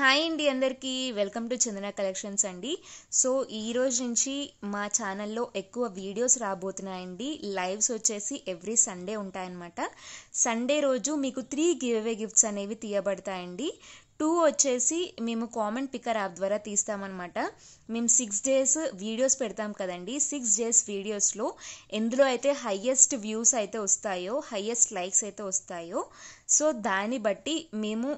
hi అండి అందరికీ welcome to Chandana collections అండి సో ఈ రోజు నుంచి మా ఛానల్లో ఎక్కువ వీడియోస్ రాబోతున్నాయండి లైవ్స్ వచ్చేసి ఎవ్రీ సండే ఉంటాయన్నమాట సండే రోజు మీకు త్రీ గివ్ అవే గిఫ్ట్స్ అనేవి తీయబడతాయండి టూ వచ్చేసి మేము కామెంట్ పికర్ యాప్ ద్వారా తీస్తామన్నమాట మేము సిక్స్ డేస్ వీడియోస్ పెడతాం కదండి సిక్స్ డేస్ వీడియోస్లో ఎందులో అయితే హయ్యెస్ట్ వ్యూస్ అయితే వస్తాయో హయ్యెస్ట్ లైక్స్ అయితే వస్తాయో సో దాన్ని బట్టి మేము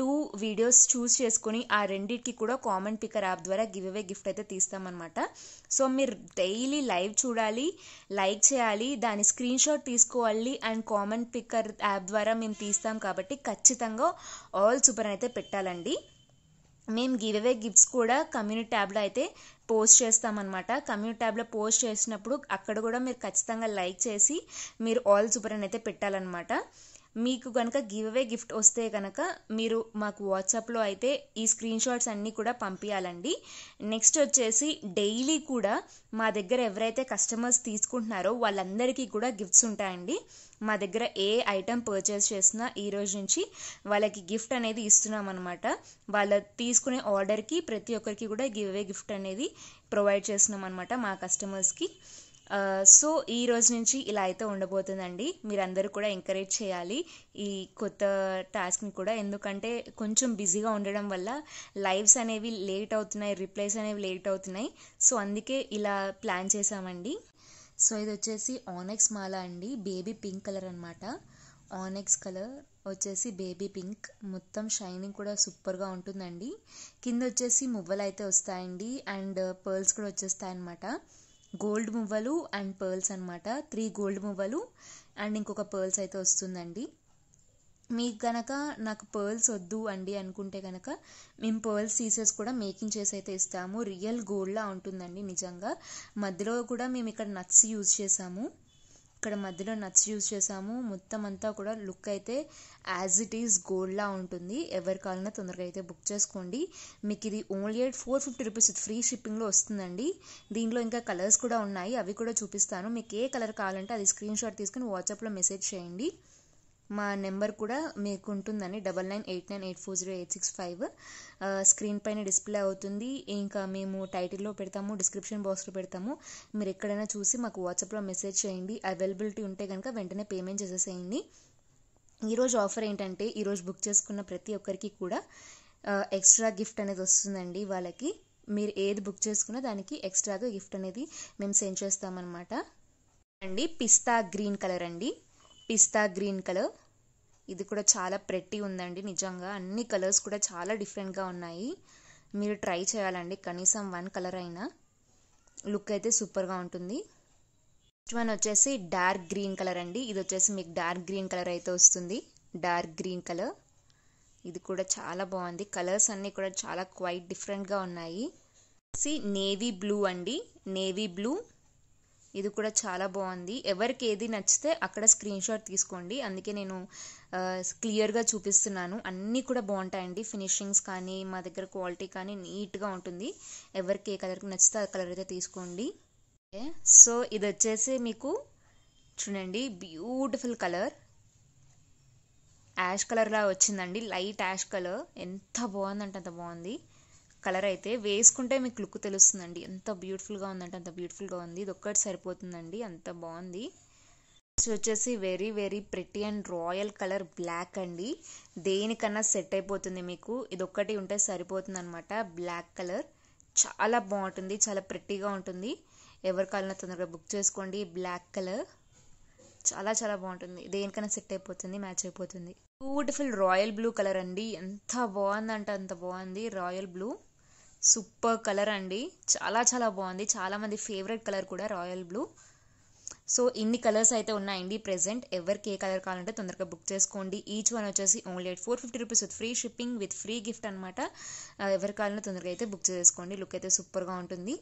టూ వీడియోస్ చూస్ చేసుకుని ఆ రెండింటికి కూడా కామన్ పికర్ యాప్ ద్వారా గివ్ అవే గిఫ్ట్ అయితే తీస్తామన్నమాట సో మీరు డైలీ లైవ్ చూడాలి లైక్ చేయాలి దాని స్క్రీన్ షాట్ తీసుకోవాలి అండ్ కామన్ పికర్ యాప్ ద్వారా మేము తీస్తాం కాబట్టి ఖచ్చితంగా ఆల్ సూపర్ అయితే పెట్టాలండి మేము గివ్ అవే గిఫ్ట్స్ కూడా కమ్యూనిటీ ట్యాబ్లో అయితే పోస్ట్ చేస్తామన్నమాట కమ్యూనిటీ ట్యాబ్లో పోస్ట్ చేసినప్పుడు అక్కడ కూడా మీరు ఖచ్చితంగా లైక్ చేసి మీరు ఆల్ సూపర్ అని అయితే పెట్టాలన్నమాట మీకు కనుక గివ్ గిఫ్ట్ వస్తే కనుక మీరు మాకు వాట్సాప్లో అయితే ఈ స్క్రీన్ షాట్స్ అన్నీ కూడా పంపించాలండి నెక్స్ట్ వచ్చేసి డైలీ కూడా మా దగ్గర ఎవరైతే కస్టమర్స్ తీసుకుంటున్నారో వాళ్ళందరికీ కూడా గిఫ్ట్స్ ఉంటాయండి మా దగ్గర ఏ ఐటెం పర్చేస్ చేసినా ఈ రోజు నుంచి వాళ్ళకి గిఫ్ట్ అనేది ఇస్తున్నాం అనమాట వాళ్ళ తీసుకునే ఆర్డర్కి ప్రతి ఒక్కరికి కూడా గివ్ అవే గిఫ్ట్ అనేది ప్రొవైడ్ చేస్తున్నాం అనమాట మా కస్టమర్స్కి సో ఈ రోజు నుంచి ఇలా అయితే ఉండబోతుందండి మీరందరూ కూడా ఎంకరేజ్ చేయాలి ఈ కొత్త టాస్క్ని కూడా ఎందుకంటే కొంచెం బిజీగా ఉండడం వల్ల లైవ్స్ అనేవి లేట్ అవుతున్నాయి రిప్లైస్ అనేవి లేట్ అవుతున్నాయి సో అందుకే ఇలా ప్లాన్ చేసామండి సో ఇది వచ్చేసి ఆనెక్స్ మాల అండి బేబీ పింక్ కలర్ అనమాట ఆనెక్స్ కలర్ వచ్చేసి బేబీ పింక్ మొత్తం షైనింగ్ కూడా సూపర్గా ఉంటుందండి కింద వచ్చేసి మువ్వలు అయితే వస్తాయండి అండ్ పర్ల్స్ కూడా వచ్చేస్తాయన్నమాట గోల్డ్ మువ్వలు అండ్ పర్ల్స్ అనమాట త్రీ గోల్డ్ మువ్వలు అండ్ ఇంకొక పర్ల్స్ అయితే వస్తుందండి మీకు కనుక నాకు పర్ల్స్ వద్దు అండి అనుకుంటే కనుక మేము పర్ల్స్ తీసేసి కూడా మేకింగ్ చేసి అయితే ఇస్తాము రియల్ గోల్డ్లా ఉంటుందండి నిజంగా మధ్యలో కూడా మేము ఇక్కడ నట్స్ యూజ్ చేసాము ఇక్కడ మధ్యలో నట్స్ యూజ్ చేసాము మొత్తం అంతా కూడా లుక్ అయితే యాజ్ ఇట్ ఈస్ గోల్డ్లా ఉంటుంది ఎవరి కావాలన్నా తొందరగా అయితే బుక్ చేసుకోండి మీకు ఇది only eight four fifty rupees free షిప్పింగ్లో వస్తుందండి దీంట్లో ఇంకా కలర్స్ కూడా ఉన్నాయి అవి కూడా చూపిస్తాను మీకు ఏ కలర్ కావాలంటే అది స్క్రీన్ షాట్ తీసుకుని వాట్సాప్లో మెసేజ్ చేయండి మా నెంబర్ కూడా మీకు ఉంటుందని double nine eight nine eight four zero eight six five screen పైన డిస్ప్లే అవుతుంది ఇంకా మేము టైటిల్లో పెడతాము డిస్క్రిప్షన్ బాక్స్లో పెడతాము మీరు ఎక్కడైనా చూసి మాకు వాట్సాప్లో మెసేజ్ చేయండి అవైలబిలిటీ ఉంటే కనుక వెంటనే పేమెంట్ చేసేసేయండి ఈరోజు ఆఫర్ ఏంటంటే ఈరోజు బుక్ చేసుకున్న ప్రతి ఒక్కరికి కూడా ఎక్స్ట్రా గిఫ్ట్ అనేది వస్తుందండి వాళ్ళకి మీరు ఏది బుక్ చేసుకున్నా దానికి ఎక్స్ట్రాగా గిఫ్ట్ అనేది మేము సెండ్ చేస్తామన్నమాట అండి పిస్తా గ్రీన్ కలర్ అండి పిస్తా గ్రీన్ కలర్ ఇది కూడా చాలా ప్రెట్టి ఉందండి నిజంగా అన్ని కలర్స్ కూడా చాలా డిఫరెంట్గా ఉన్నాయి మీరు ట్రై చేయాలండి కనీసం వన్ కలర్ అయినా లుక్ అయితే సూపర్గా ఉంటుంది నెక్స్ట్ వన్ వచ్చేసి డార్క్ గ్రీన్ కలర్ అండి ఇది వచ్చేసి మీకు డార్క్ గ్రీన్ కలర్ అయితే వస్తుంది డార్క్ గ్రీన్ కలర్ ఇది కూడా చాలా బాగుంది కలర్స్ అన్నీ కూడా చాలా క్వైట్ డిఫరెంట్గా ఉన్నాయి నేవీ బ్లూ అండి నేవీ బ్లూ ఇది కూడా చాలా బాగుంది ఎవరికి ఏది నచ్చితే అక్కడ స్క్రీన్ షాట్ తీసుకోండి అందుకే నేను క్లియర్గా చూపిస్తున్నాను అన్నీ కూడా బాగుంటాయండి ఫినిషింగ్స్ కానీ మా దగ్గర క్వాలిటీ కానీ నీట్గా ఉంటుంది ఎవరికి ఏ కలర్కి నచ్చితే ఆ కలర్ అయితే తీసుకోండి సో ఇది వచ్చేసి మీకు చూడండి బ్యూటిఫుల్ కలర్ యాష్ కలర్లా వచ్చిందండి లైట్ యాష్ కలర్ ఎంత బాగుందంటే అంత బాగుంది కలర్ అయితే వేసుకుంటే మీకు లుక్ తెలుస్తుందండి ఎంత బ్యూటిఫుల్గా ఉందంటే అంత బ్యూటిఫుల్గా ఉంది ఇది ఒక్కటి సరిపోతుందండి అంత బాగుంది నెక్స్ట్ వచ్చేసి very very pretty and royal colour black అండి దేనికన్నా సెట్ అయిపోతుంది మీకు ఇది ఒక్కటి ఉంటే సరిపోతుంది అనమాట బ్లాక్ కలర్ చాలా బాగుంటుంది చాలా ప్రిటీగా ఉంటుంది ఎవరి కాలంలో తొందరగా బుక్ చేసుకోండి బ్లాక్ కలర్ చాలా చాలా బాగుంటుంది దేనికైనా సెట్ అయిపోతుంది మ్యాచ్ అయిపోతుంది బ్యూటిఫుల్ రాయల్ బ్లూ కలర్ అండి ఎంత బాగుందంటే అంత బాగుంది రాయల్ బ్లూ సూపర్ కలర్ అండి చాలా చాలా బాగుంది చాలామంది ఫేవరెట్ కలర్ కూడా రాయల్ బ్లూ సో ఇన్ని కలర్స్ అయితే ఉన్నాయండి ప్రెసెంట్ ఎవరికి ఏ కలర్ కావాలంటే తొందరగా బుక్ చేసుకోండి ఈచ్ వన్ వచ్చేసి only eight four fifty rupees with free shipping with free gift అనమాట ఎవరి కావాలంటే తొందరగా అయితే బుక్ చేసుకోండి లుక్ అయితే సూపర్గా ఉంటుంది